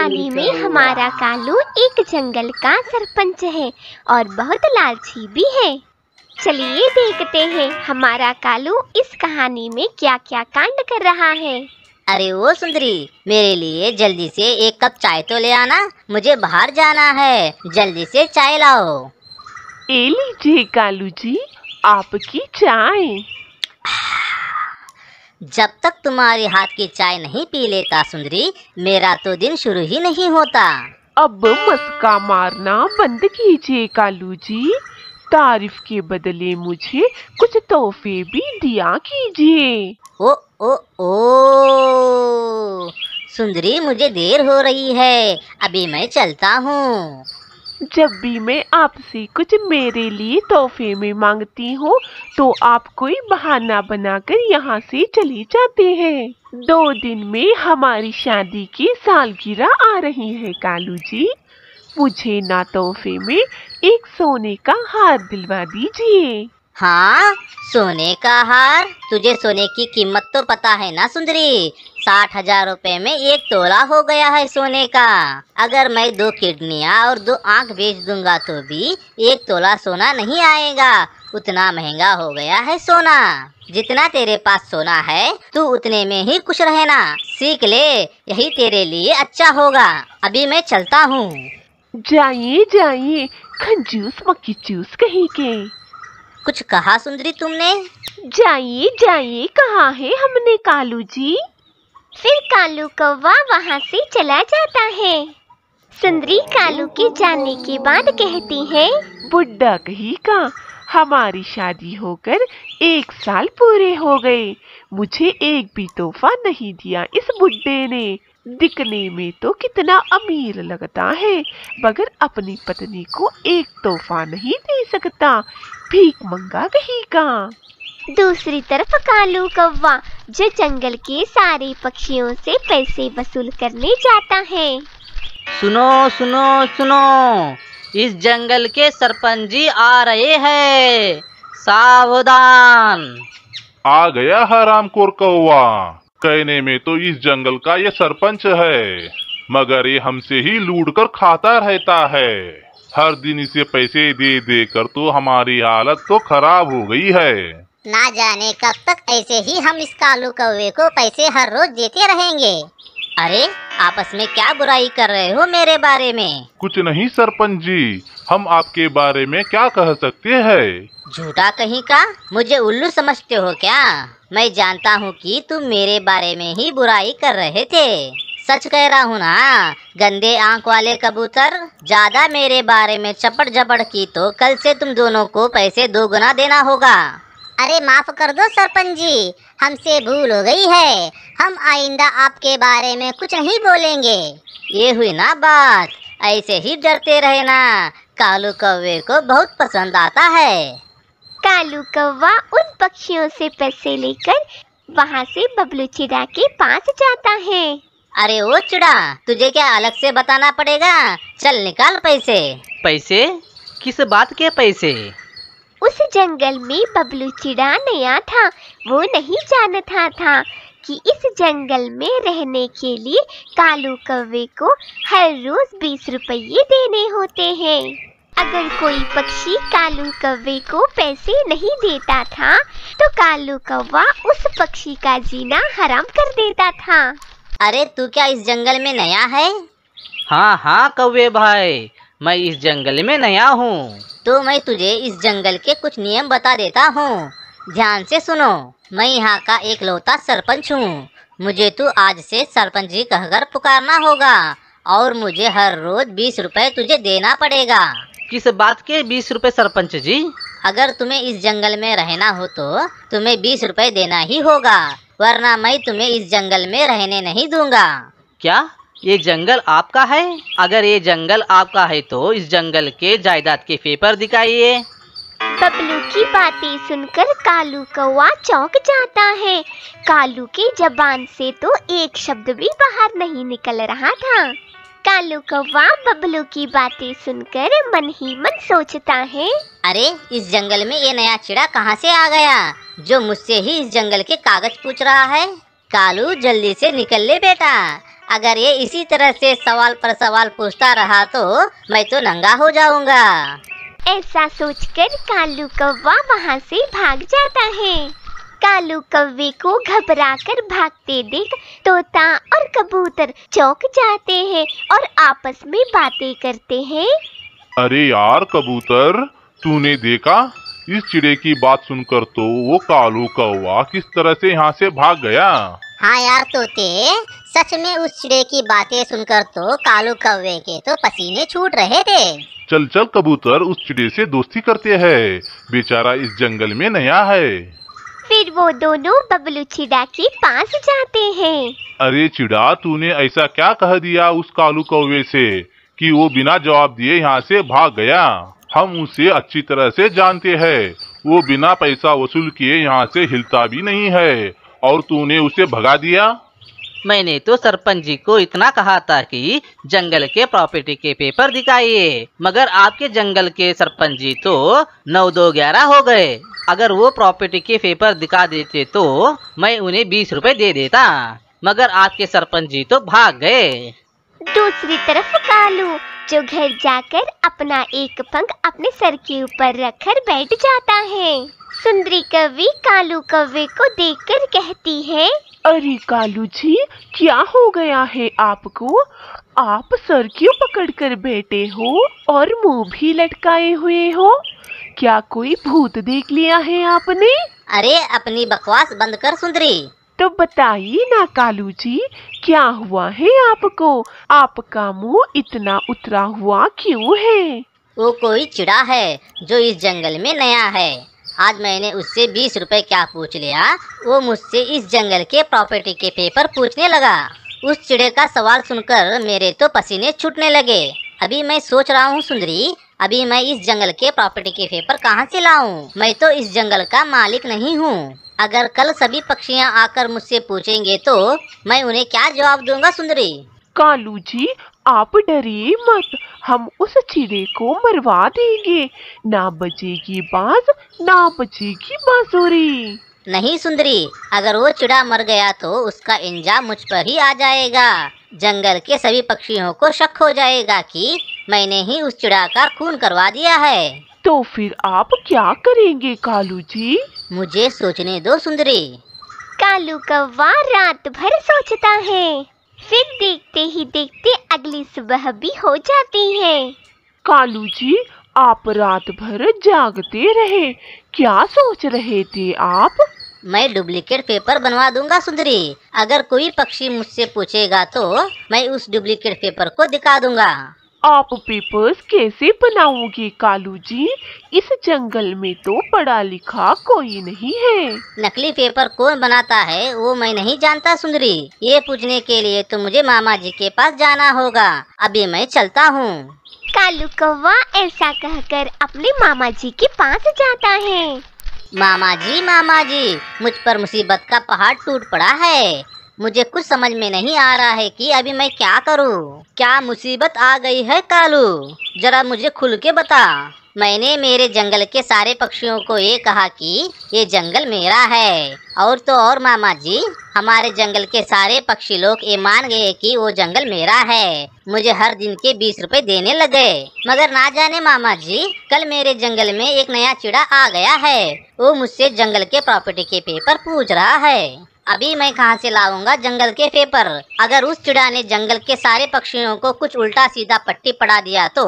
कहानी में हमारा कालू एक जंगल का सरपंच है और बहुत लालची भी है चलिए देखते हैं हमारा कालू इस कहानी में क्या क्या कांड कर रहा है अरे ओ सुंदरी मेरे लिए जल्दी से एक कप चाय तो ले आना मुझे बाहर जाना है जल्दी से चाय लाओ ए लीजिए कालू जी आपकी चाय जब तक तुम्हारे हाथ की चाय नहीं पी लेता सुंदरी मेरा तो दिन शुरू ही नहीं होता अब मस्का मारना बंद कीजिए कालू जी तारीफ के बदले मुझे कुछ तोहफे भी दिया कीजिए ओ ओ ओ सुंदरी मुझे देर हो रही है अभी मैं चलता हूँ जब भी मैं आपसे कुछ मेरे लिए तोहफे में मांगती हूँ तो आप कोई बहाना बनाकर यहाँ से चली जाते हैं दो दिन में हमारी शादी की सालगिरह आ रही है कालू जी मुझे ना तोहफे में एक सोने का हार दिलवा दीजिए हाँ सोने का हार तुझे सोने की कीमत तो पता है ना सुंदरी साठ हजार रूपए में एक तोला हो गया है सोने का अगर मैं दो किडनिया और दो आंख बेच दूंगा तो भी एक तोला सोना नहीं आएगा उतना महंगा हो गया है सोना जितना तेरे पास सोना है तू उतने में ही खुश रहना सीख ले यही तेरे लिए अच्छा होगा अभी मैं चलता हूँ जाइए जाइए खंजूस मक्की चूस कहीं के कुछ कहा सुंदरी तुमने जाइए जाइए कहा है हमने कालू जी फिर कालू कौवा वहाँ से चला जाता है सुंदरी कालू के जाने के बाद कहती है बुड्ढा कही का हमारी शादी होकर एक साल पूरे हो गए मुझे एक भी तोहफा नहीं दिया इस बुड्ढे ने दिखने में तो कितना अमीर लगता है मगर अपनी पत्नी को एक तोहफा नहीं दे सकता भीख मंगा कही का दूसरी तरफ कालू कौवा जो जंगल के सारे पक्षियों से पैसे वसूल करने जाता है सुनो सुनो सुनो इस जंगल के सरपंच जी आ रहे हैं सावधान आ गया है कोर कौवा कहने में तो इस जंगल का ये सरपंच है मगर ये हमसे ही लूट कर खाता रहता है हर दिन इसे पैसे दे दे कर तो हमारी हालत तो खराब हो गई है ना जाने कब तक ऐसे ही हम इस कालू कौवे को पैसे हर रोज देते रहेंगे अरे आपस में क्या बुराई कर रहे हो मेरे बारे में कुछ नहीं सरपंच जी हम आपके बारे में क्या कह सकते हैं झूठा कहीं का मुझे उल्लू समझते हो क्या मैं जानता हूँ कि तुम मेरे बारे में ही बुराई कर रहे थे सच कह रहा हूँ ना गंदे आंख वाले कबूतर ज्यादा मेरे बारे में चपट झपट की तो कल से तुम दोनों को पैसे दोगुना देना होगा अरे माफ कर दो सरपंच जी हमसे भूल हो गई है हम आइंदा आपके बारे में कुछ नहीं बोलेंगे ये हुई ना बात ऐसे ही डरते रहे ना कालू कौवे को बहुत पसंद आता है कालू कौवा उन पक्षियों से पैसे लेकर वहाँ से बबलू चिड़ा के पास जाता है अरे वो चिड़ा तुझे क्या अलग से बताना पड़ेगा चल निकाल पैसे पैसे किस बात के पैसे उस जंगल में बबलू चिड़ा नया था वो नहीं जानता था कि इस जंगल में रहने के लिए कालू कौवे को हर रोज बीस रुपये देने होते हैं अगर कोई पक्षी कालू कौवे को पैसे नहीं देता था तो कालू कौवा उस पक्षी का जीना हराम कर देता था अरे तू क्या इस जंगल में नया है हाँ हाँ कौवे भाई मैं इस जंगल में नया हूँ तो मैं तुझे इस जंगल के कुछ नियम बता देता हूँ ध्यान से सुनो मैं यहाँ का एक लौता सरपंच हूँ मुझे तू तो आज से सरपंच जी कहकर पुकारना होगा और मुझे हर रोज बीस रुपए तुझे देना पड़ेगा किस बात के बीस रुपए सरपंच जी अगर तुम्हें इस जंगल में रहना हो तो तुम्हें बीस रुपए देना ही होगा वरना मैं तुम्हें इस जंगल में रहने नहीं दूंगा क्या ये जंगल आपका है अगर ये जंगल आपका है तो इस जंगल के जायदाद के पेपर दिखाइए बबलू की बातें सुनकर कालू कौआ चौंक जाता है कालू की जबान से तो एक शब्द भी बाहर नहीं निकल रहा था कालू कौवा बबलू की बातें सुनकर मन ही मन सोचता है अरे इस जंगल में ये नया चिड़ा कहाँ से आ गया जो मुझसे ही इस जंगल के कागज पूछ रहा है कालू जल्दी से निकल ले बेटा अगर ये इसी तरह से सवाल पर सवाल पूछता रहा तो मैं तो नंगा हो जाऊंगा ऐसा सोचकर कालू कौवा वहाँ से भाग जाता है कालू कौवे को घबराकर भागते देख तोता और कबूतर चौक जाते हैं और आपस में बातें करते हैं अरे यार कबूतर तूने देखा इस चिड़े की बात सुनकर तो वो कालू कौवा किस तरह से यहाँ से भाग गया हाँ यार तोते सच में उस चिड़े की बातें सुनकर तो कालू कौवे के तो पसीने छूट रहे थे चल चल कबूतर उस चिड़े से दोस्ती करते हैं बेचारा इस जंगल में नया है फिर वो दोनों बबलू चिड़ा के पास जाते हैं अरे चिड़ा तूने ऐसा क्या कह दिया उस कालू कौवे से कि वो बिना जवाब दिए यहाँ से भाग गया हम उसे अच्छी तरह से जानते हैं वो बिना पैसा वसूल किए यहाँ से हिलता भी नहीं है और तूने उसे भगा दिया मैंने तो सरपंच जी को इतना कहा था कि जंगल के प्रॉपर्टी के पेपर दिखाइए मगर आपके जंगल के सरपंच जी तो नौ दो ग्यारह हो गए अगर वो प्रॉपर्टी के पेपर दिखा देते तो मैं उन्हें बीस रुपए दे देता मगर आपके सरपंच जी तो भाग गए दूसरी तरफ कालू जो घर जाकर अपना एक पंख अपने सर के ऊपर रखकर बैठ जाता है सुंदरी कवि कालू कव्वे को देखकर कहती है अरे कालू जी क्या हो गया है आपको आप सर क्यों पकड़कर बैठे हो और मुंह भी लटकाए हुए हो क्या कोई भूत देख लिया है आपने अरे अपनी बकवास बंद कर सुंदरी तो बताइए ना कालू जी क्या हुआ है आपको आपका मुंह इतना उतरा हुआ क्यों है वो कोई चिड़ा है जो इस जंगल में नया है आज मैंने उससे बीस रुपए क्या पूछ लिया वो मुझसे इस जंगल के प्रॉपर्टी के पेपर पूछने लगा उस चिड़े का सवाल सुनकर मेरे तो पसीने छूटने लगे अभी मैं सोच रहा हूँ सुंदरी अभी मैं इस जंगल के प्रॉपर्टी के पेपर कहाँ से लाऊं? मैं तो इस जंगल का मालिक नहीं हूँ अगर कल सभी पक्षियाँ आकर मुझसे पूछेंगे तो मैं उन्हें क्या जवाब दूंगा सुंदरी कालू जी आप डरिए मत हम उस चिड़े को मरवा देंगे ना बजेगी बाज ना बजेगी बांसुरी नहीं सुंदरी अगर वो चिड़ा मर गया तो उसका इंजाम मुझ पर ही आ जाएगा जंगल के सभी पक्षियों को शक हो जाएगा कि मैंने ही उस चिड़ा का खून करवा दिया है तो फिर आप क्या करेंगे कालू जी मुझे सोचने दो सुंदरी कालू कौवा रात भर सोचता है फिर देखते ही देखते अगली सुबह भी हो जाती है कालू जी आप रात भर जागते रहे क्या सोच रहे थे आप मैं डुप्लीकेट पेपर बनवा दूंगा सुंदरी अगर कोई पक्षी मुझसे पूछेगा तो मैं उस डुप्लीकेट पेपर को दिखा दूंगा आप पेपर्स कैसे बनाओगे कालू जी इस जंगल में तो पढ़ा लिखा कोई नहीं है नकली पेपर कौन बनाता है वो मैं नहीं जानता सुंदरी ये पूछने के लिए तो मुझे मामा जी के पास जाना होगा अभी मैं चलता हूँ कालू कौवा ऐसा कहकर अपने मामा जी के पास जाता है मामा जी मामा जी मुझ पर मुसीबत का पहाड़ टूट पड़ा है मुझे कुछ समझ में नहीं आ रहा है कि अभी मैं क्या करूं। क्या मुसीबत आ गई है कालू जरा मुझे खुल के बता मैंने मेरे जंगल के सारे पक्षियों को ये कहा कि ये जंगल मेरा है और तो और मामा जी हमारे जंगल के सारे पक्षी लोग ये मान गए कि वो जंगल मेरा है मुझे हर दिन के बीस रुपए देने लगे मगर ना जाने मामा जी कल मेरे जंगल में एक नया चिड़ा आ गया है वो मुझसे जंगल के प्रॉपर्टी के पेपर पूछ रहा है अभी मैं कहाँ से लाऊंगा जंगल के पेपर अगर उस चिड़ा ने जंगल के सारे पक्षियों को कुछ उल्टा सीधा पट्टी पड़ा दिया तो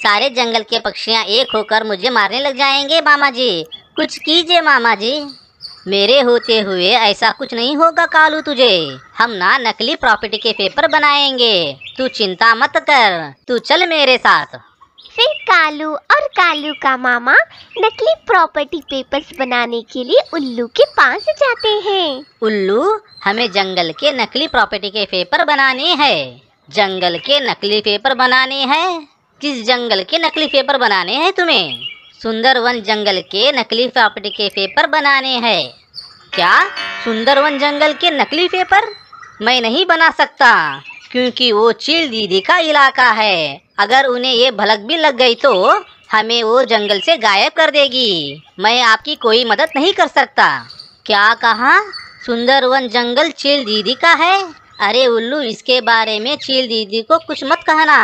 सारे जंगल के पक्षियाँ एक होकर मुझे मारने लग जाएंगे मामा जी कुछ कीजिए मामा जी मेरे होते हुए ऐसा कुछ नहीं होगा कालू तुझे हम ना नकली प्रॉपर्टी के पेपर बनाएंगे तू चिंता मत कर तू चल मेरे साथ फिर कालू और कालू का मामा नकली प्रॉपर्टी पेपर्स बनाने के लिए उल्लू के पास जाते हैं उल्लू हमें जंगल के नकली प्रॉपर्टी के पेपर बनाने हैं जंगल के नकली पेपर बनाने हैं किस जंगल के नकली पेपर बनाने हैं तुम्हें वन जंगल के नकली प्रॉपर्टी के पेपर बनाने हैं क्या वन जंगल के नकली पेपर मैं नहीं बना सकता क्योंकि वो चील दीदी का इलाका है अगर उन्हें ये भलक भी लग गई तो हमें वो जंगल से गायब कर देगी मैं आपकी कोई मदद नहीं कर सकता क्या कहा सुंदरवन जंगल चील दीदी का है अरे उल्लू इसके बारे में चील दीदी को कुछ मत कहना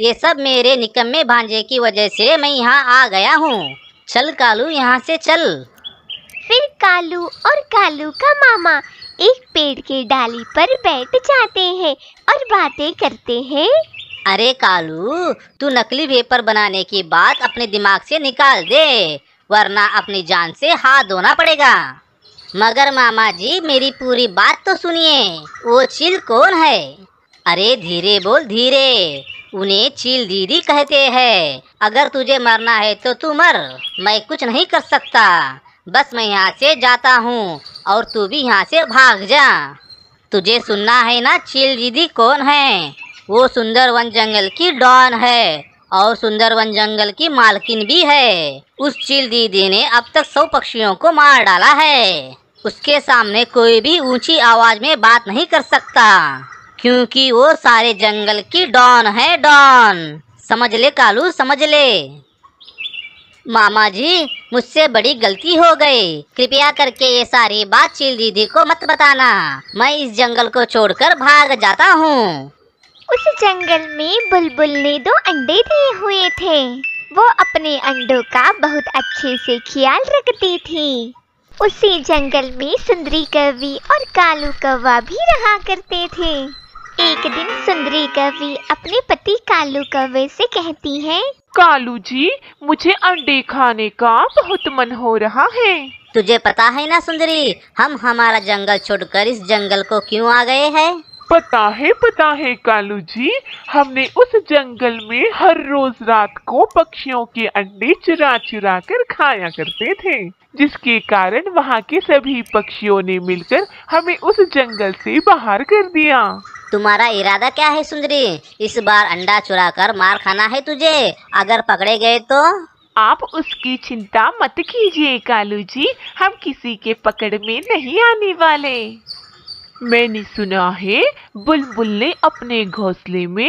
ये सब मेरे निकम्मे भांजे की वजह से मैं यहाँ आ गया हूँ चल कालू यहाँ से चल फिर कालू और कालू का मामा एक पेड़ के डाली पर बैठ जाते हैं और बातें करते हैं अरे कालू तू नकली पेपर बनाने की बात अपने दिमाग से निकाल दे वरना अपनी जान से हाथ धोना पड़ेगा मगर मामा जी मेरी पूरी बात तो सुनिए वो चील कौन है अरे धीरे बोल धीरे उन्हें चील दीदी कहते हैं अगर तुझे मरना है तो तू मर मैं कुछ नहीं कर सकता बस मैं यहाँ से जाता हूँ और तू भी यहाँ से भाग जा तुझे सुनना है ना चील दीदी कौन है वो वन जंगल की डॉन है और सुंदरवन जंगल की मालकिन भी है उस चील दीदी ने अब तक सौ पक्षियों को मार डाला है उसके सामने कोई भी ऊंची आवाज में बात नहीं कर सकता क्योंकि वो सारे जंगल की डॉन है डॉन समझ ले कालू समझ ले मामा जी मुझसे बड़ी गलती हो गई कृपया करके ये सारी बात चील दीदी को मत बताना मैं इस जंगल को छोड़कर भाग जाता हूँ उस जंगल में बुलबुल ने दो अंडे दिए हुए थे वो अपने अंडों का बहुत अच्छे से ख्याल रखती थी उसी जंगल में सुंदरी कवि और कालू कौवा भी रहा करते थे एक दिन सुंदरी कवि अपने पति कालू कवे से कहती है कालू जी मुझे अंडे खाने का बहुत मन हो रहा है तुझे पता है ना सुंदरी हम हमारा जंगल छोड़कर इस जंगल को क्यों आ गए हैं पता है पता है कालू जी हमने उस जंगल में हर रोज रात को पक्षियों के अंडे चुरा चुरा कर खाया करते थे जिसके कारण वहाँ के सभी पक्षियों ने मिलकर हमें उस जंगल से बाहर कर दिया तुम्हारा इरादा क्या है सुंदरी इस बार अंडा चुरा कर मार खाना है तुझे अगर पकड़े गए तो आप उसकी चिंता मत कीजिए कालू जी हम किसी के पकड़ में नहीं आने वाले मैंने सुना है बुलबुल ने अपने घोंसले में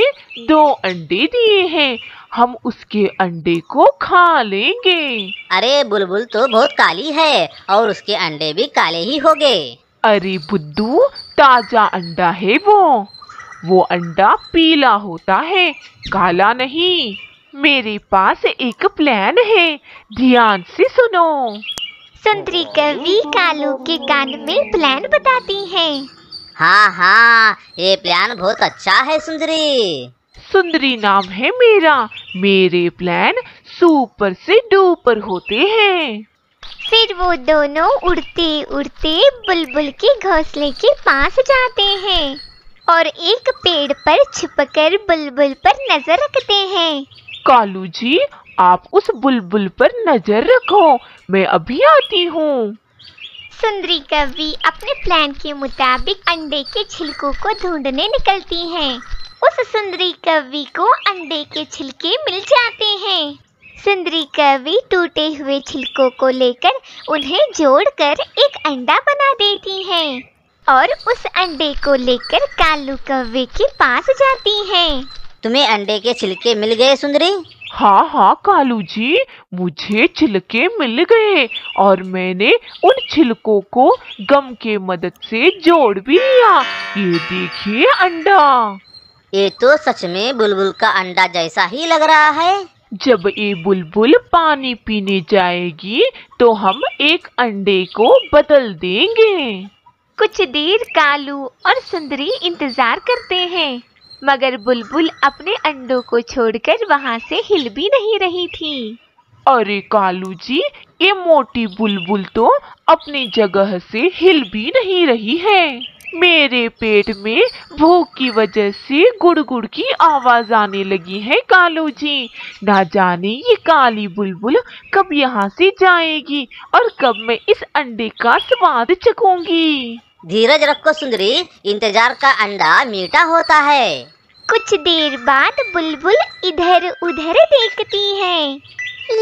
दो अंडे दिए हैं हम उसके अंडे को खा लेंगे अरे बुलबुल तो बहुत काली है और उसके अंडे भी काले ही होंगे अरे बुद्धू ताजा अंडा है वो वो अंडा पीला होता है काला नहीं मेरे पास एक प्लान है ध्यान से सुनो संतरी कवि कालू के कान में प्लान बताती है हाँ हाँ ये प्लान बहुत अच्छा है सुंदरी सुंदरी नाम है मेरा मेरे प्लान सुपर से डूपर होते हैं फिर वो दोनों उड़ते उड़ते बुलबुल के घोंसले के पास जाते हैं और एक पेड़ पर छिपकर बुलबुल पर नजर रखते हैं कालू जी आप उस बुलबुल पर नजर रखो मैं अभी आती हूँ सुंदरी कवि अपने प्लान के मुताबिक अंडे के छिलकों को ढूंढने निकलती हैं। उस सुंदरी कवि को अंडे के छिलके मिल जाते हैं सुंदरी कवि टूटे हुए छिलकों को लेकर उन्हें जोड़कर एक अंडा बना देती हैं और उस अंडे को लेकर कालू कव्वे के पास जाती हैं। तुम्हें अंडे के छिलके मिल गए सुंदरी हाँ हाँ कालू जी मुझे छिलके मिल गए और मैंने उन छिलकों को गम के मदद से जोड़ भी लिया ये देखिए अंडा ये तो सच में बुलबुल का अंडा जैसा ही लग रहा है जब ये बुलबुल पानी पीने जाएगी तो हम एक अंडे को बदल देंगे कुछ देर कालू और सुंदरी इंतजार करते हैं मगर बुलबुल अपने अंडों को छोड़कर वहाँ से हिल भी नहीं रही थी अरे कालू जी ये मोटी बुलबुल तो अपनी जगह से हिल भी नहीं रही है मेरे पेट में भूख की वजह से गुड़गुड़ की आवाज आने लगी है कालू जी ना जाने ये काली बुलबुल कब यहाँ से जाएगी और कब मैं इस अंडे का स्वाद चखूंगी धीरज रखो सुंदरी इंतजार का अंडा मीठा होता है कुछ देर बाद बुलबुल इधर उधर देखती है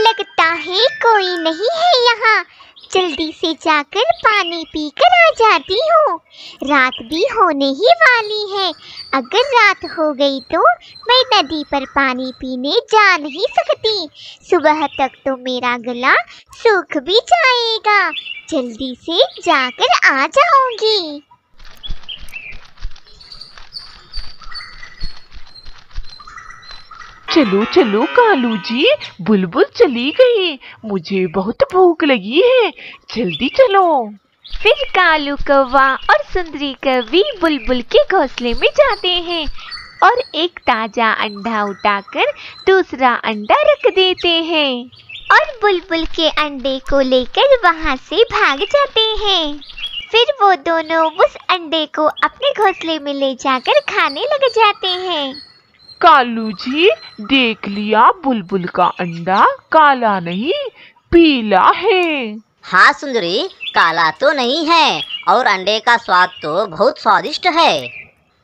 लगता है कोई नहीं है यहाँ जल्दी से जाकर पानी पीकर आ जाती हूँ रात भी होने ही वाली है अगर रात हो गई तो मैं नदी पर पानी पीने जा नहीं सकती सुबह तक तो मेरा गला सूख भी जाएगा जल्दी से जाकर आ जाऊंगी चलो चलो कालू जी बुलबुल चली गई मुझे बहुत भूख लगी है जल्दी चलो फिर कालू कौवा और सुंदरी कवि बुलबुल के घोंसले में जाते हैं और एक ताजा अंडा उठाकर दूसरा अंडा रख देते हैं और बुलबुल के अंडे को लेकर वहाँ से भाग जाते हैं फिर वो दोनों उस अंडे को अपने घोंसले में ले जाकर खाने लग जाते हैं कालू जी देख लिया बुलबुल का अंडा काला नहीं पीला है हाँ सुंदरी काला तो नहीं है और अंडे का स्वाद तो बहुत स्वादिष्ट है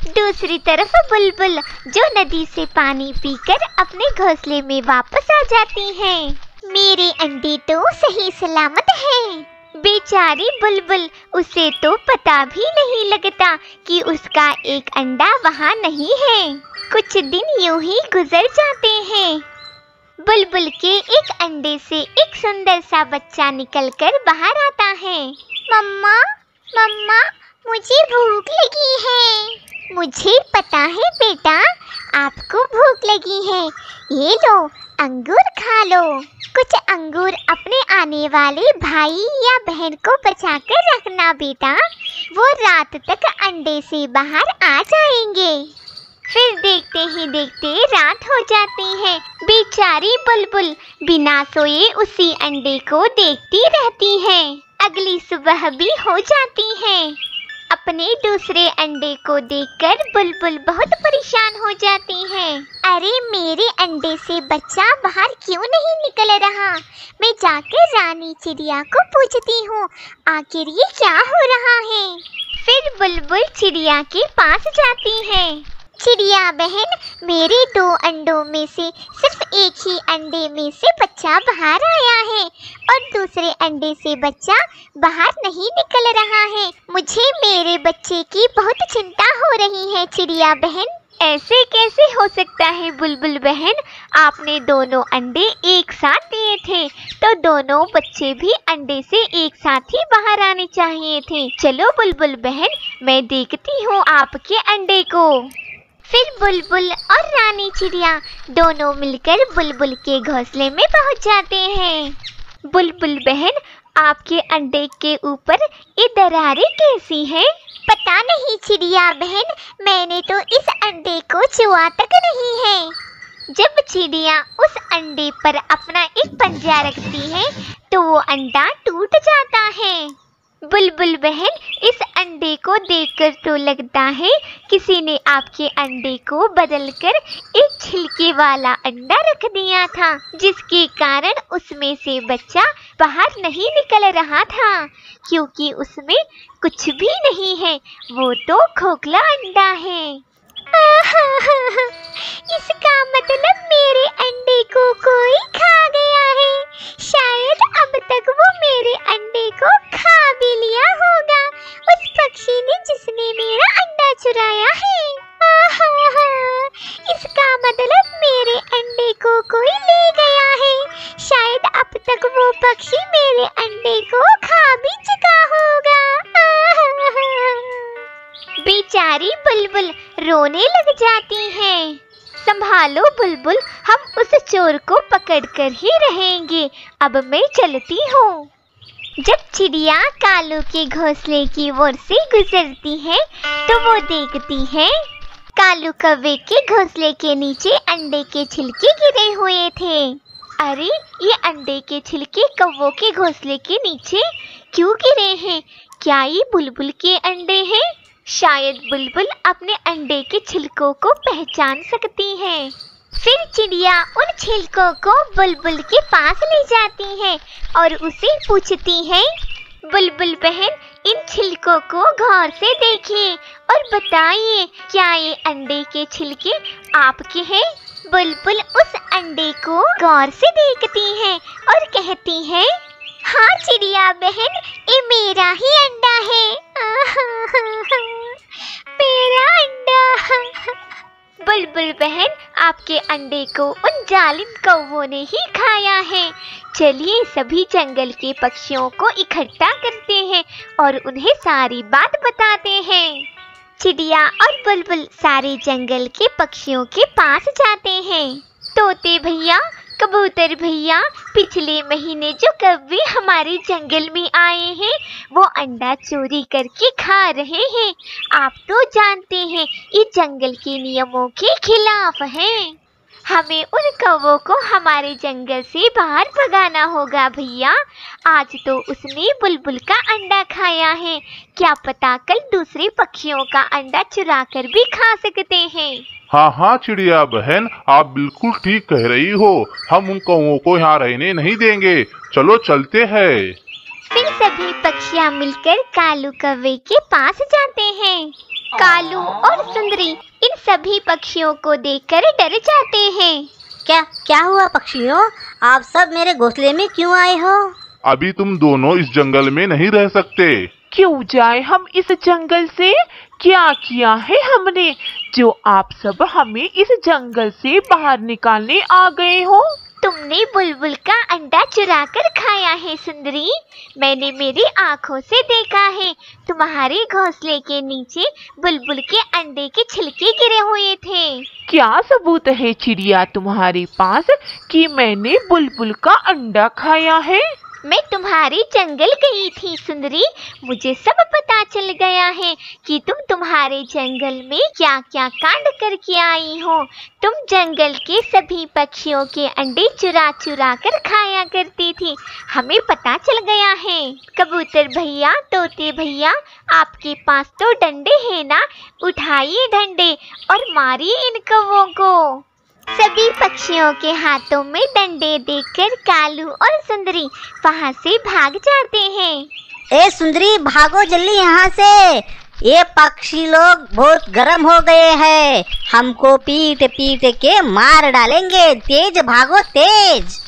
दूसरी तरफ बुलबुल जो नदी से पानी पीकर अपने घोंसले में वापस आ जाती हैं मेरे अंडे तो सही सलामत हैं। बेचारी बुलबुल उसे तो पता भी नहीं लगता कि उसका एक अंडा वहाँ नहीं है कुछ दिन यूं ही गुजर जाते हैं बुलबुल के एक अंडे से एक सुंदर सा बच्चा निकलकर बाहर आता है मम्मा मम्मा मुझे भूख लगी है मुझे पता है बेटा आपको भूख लगी है ये लो अंगूर खा लो कुछ अंगूर अपने आने वाले भाई या बहन को बचा कर रखना बेटा वो रात तक अंडे से बाहर आ जाएंगे फिर देखते ही देखते रात हो जाती है बेचारी बुलबुल बिना सोए उसी अंडे को देखती रहती है अगली सुबह भी हो जाती है अपने दूसरे अंडे को देखकर बुलबुल बहुत परेशान हो जाती है अरे मेरे अंडे से बच्चा बाहर क्यों नहीं निकल रहा मैं जाकर रानी चिड़िया को पूछती हूँ आखिर ये क्या हो रहा है फिर बुलबुल चिड़िया के पास जाती है चिड़िया बहन मेरे दो अंडों में से सिर्फ एक ही अंडे में से बच्चा बाहर आया है और दूसरे अंडे से बच्चा बाहर नहीं निकल रहा है मुझे मेरे बच्चे की बहुत चिंता हो रही है चिड़िया बहन ऐसे कैसे हो सकता है बुलबुल बहन आपने दोनों अंडे एक साथ दिए थे तो दोनों बच्चे भी अंडे से एक साथ ही बाहर आने चाहिए थे चलो बुलबुल बहन मैं देखती हूँ आपके अंडे को फिर बुलबुल और रानी चिड़िया दोनों मिलकर बुलबुल के घोंसले में पहुंच जाते हैं बुलबुल बहन आपके अंडे के ऊपर ये दरारे कैसी हैं? पता नहीं चिड़िया बहन मैंने तो इस अंडे को छुआ तक नहीं है जब चिड़िया उस अंडे पर अपना एक पंजा रखती है तो वो अंडा टूट जाता है बुलबुल बहन इस अंडे को देखकर तो लगता है किसी ने आपके अंडे को बदलकर एक छिलके वाला अंडा रख दिया था जिसके कारण उसमें से बच्चा बाहर नहीं निकल रहा था क्योंकि उसमें कुछ भी नहीं है वो तो खोखला अंडा है इसका मतलब मेरे अंडे को कोई खा गया है शायद अब तक वो मेरे अंडे को खा भी लिया होगा उस पक्षी ने जिसने मेरा अंडा चुराया है इसका मतलब मेरे अंडे को कोई ले गया है शायद अब तक वो पक्षी मेरे अंडे को खा भी चुका होगा बेचारी बुलबुल रोने लग जाती है संभालो बुलबुल हम उस चोर को पकड़कर ही रहेंगे अब मैं चलती हूँ जब चिड़िया कालू के घोंसले की ओर से गुजरती है तो वो देखती है कालू कवे के घोंसले के नीचे अंडे के छिलके गिरे हुए थे अरे ये अंडे के छिलके कौ के घोंसले के नीचे क्यों गिरे हैं क्या ये बुलबुल के अंडे हैं शायद बुलबुल अपने अंडे के छिलकों को पहचान सकती है फिर चिड़िया उन छिलकों को बुलबुल के पास ले जाती है और उसे पूछती है बुलबुल बहन इन छिलकों को गौर से देखें और बताइए क्या ये अंडे के छिलके आपके हैं बुलबुल उस अंडे को गौर से देखती है और कहती है हाँ चिड़िया बहन ये मेरा ही अंडा है मेरा अंडा बुलबुल बहन आपके अंडे को उन जालिम कौवों ने ही खाया है चलिए सभी जंगल के पक्षियों को इकट्ठा करते हैं और उन्हें सारी बात बताते हैं चिड़िया और बुलबुल सारे जंगल के पक्षियों के पास जाते हैं तोते भैया कबूतर भैया पिछले महीने जो कभी हमारे जंगल में आए हैं वो अंडा चोरी करके खा रहे हैं आप तो जानते हैं ये जंगल के नियमों के खिलाफ हैं हमें उन कौवों को हमारे जंगल से बाहर भगाना होगा भैया आज तो उसने बुलबुल का अंडा खाया है क्या पता कल दूसरे पक्षियों का अंडा चुरा कर भी खा सकते हैं हाँ हाँ चिड़िया बहन आप बिल्कुल ठीक कह रही हो हम उन कौओं को यहाँ रहने नहीं देंगे चलो चलते हैं फिर सभी पक्षियाँ मिलकर कालू कौवे के पास जाते हैं कालू और हाँ। सुंदरी इन सभी पक्षियों को देखकर डर जाते हैं क्या क्या हुआ पक्षियों आप सब मेरे घोसले में क्यों आए हो अभी तुम दोनों इस जंगल में नहीं रह सकते क्यों जाए हम इस जंगल से क्या किया है हमने जो आप सब हमें इस जंगल से बाहर निकालने आ गए हो तुमने बुलबुल का अंडा चुरा कर खाया है सुंदरी मैंने मेरी आँखों से देखा है तुम्हारे घोंसले के नीचे बुलबुल के अंडे के छिलके गिरे हुए थे क्या सबूत है चिड़िया तुम्हारे पास कि मैंने बुलबुल का अंडा खाया है मैं तुम्हारे जंगल गई थी सुंदरी मुझे सब पता चल गया है कि तुम तुम्हारे जंगल में क्या क्या कांड करके आई हो तुम जंगल के सभी पक्षियों के अंडे चुरा चुरा कर खाया करती थी हमें पता चल गया है कबूतर भैया तोते भैया आपके पास तो डंडे हैं ना उठाइए डंडे और मारिए इन कवों को सभी पक्षियों के हाथों में डंडे देकर कालू और सुंदरी वहाँ से भाग जाते हैं ए सुंदरी भागो जल्दी यहाँ से ये पक्षी लोग बहुत गर्म हो गए हैं हमको पीट पीट के मार डालेंगे तेज भागो तेज